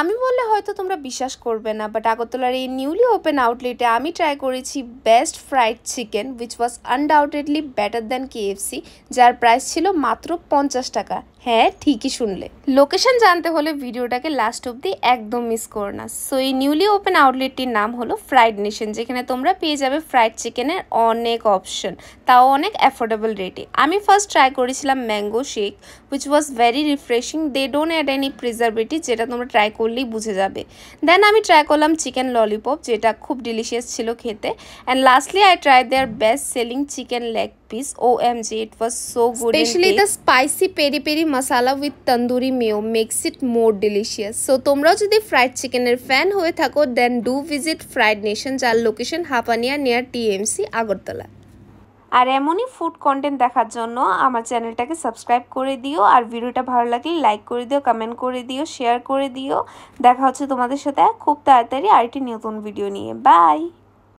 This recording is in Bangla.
আমি বললে হয়তো তোমরা বিশ্বাস করবে না বাট আগরতলার এই নিউলি ওপেন আউটলেটে আমি ট্রাই করেছি best fried chicken which was undoubtedly better than KFC যার প্রাইস ছিল মাত্র পঞ্চাশ টাকা হ্যাঁ ঠিকই শুনলে লোকেশন জানতে হলে ভিডিওটাকে লাস্ট অবধি একদম মিস করো না সো এই নিউলি ওপেন আউটলেটটির নাম হলো ফ্রাইড নেশন যেখানে তোমরা পেয়ে যাবে ফ্রাইড চিকেনের অনেক অপশন তাও অনেক অ্যাফোর্ডেবল রেটে আমি ফার্স্ট ট্রাই করেছিলাম mango shake which was very refreshing they don't add any preservative যেটা তোমরা ট্রাই করলেই বুঝে যাবে দেন আমি ট্রাই করলাম চিকেন ললিপপ যেটা খুব ডিলিশিয়াস ছিল খেতে and lastly I try their best selling chicken leg piece piece. OMG, it was so good. Especially the spicy peri peri masala with tandoori mayo makes it more delicious. So, তোমরাও যদি ফ্রাইড চিকেনের ফ্যান হয়ে থাকো then do visit Fried Nation যার location Hapania near TMC Agartala আর এমনই ফুড কন্টেন্ট দেখার জন্য আমার চ্যানেলটাকে সাবস্ক্রাইব করে দিও আর ভিডিওটা ভালো লাগলে লাইক করে দিও কমেন্ট করে দিও শেয়ার করে দিও দেখা হচ্ছে তোমাদের সাথে খুব তাড়াতাড়ি আরেকটি নতুন ভিডিও নিয়ে বাই